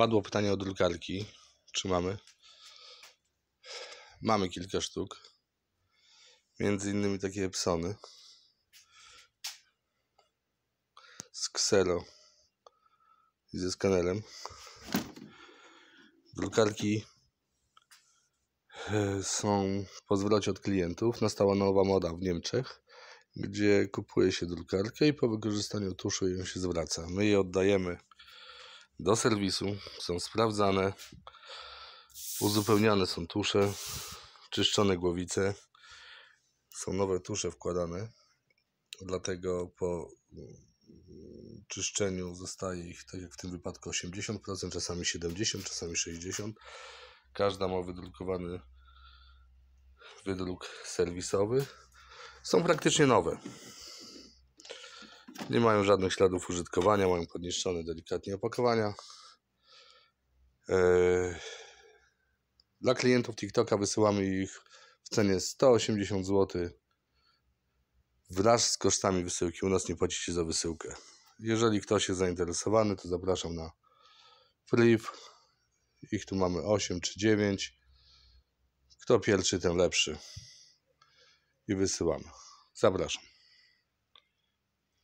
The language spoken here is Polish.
Padło pytanie o drukarki. Czy mamy? Mamy kilka sztuk. Między innymi takie Epsony. Z ksero i ze skanerem. Drukarki e, są po zwrocie od klientów. Nastała nowa moda w Niemczech, gdzie kupuje się drukarkę i po wykorzystaniu tuszu ją się zwraca. My je oddajemy do serwisu, są sprawdzane, uzupełniane są tusze, czyszczone głowice, są nowe tusze wkładane, dlatego po mm, czyszczeniu zostaje ich, tak jak w tym wypadku, 80%, czasami 70%, czasami 60%. Każda ma wydrukowany wydruk serwisowy. Są praktycznie nowe. Nie mają żadnych śladów użytkowania, mają podniszczone delikatnie opakowania. E, dla klientów TikToka wysyłamy ich w cenie 180 zł wraz z kosztami wysyłki. U nas nie płacicie za wysyłkę. Jeżeli ktoś jest zainteresowany, to zapraszam na flip. Ich tu mamy 8 czy 9. Kto pierwszy, ten lepszy. I wysyłamy. Zapraszam.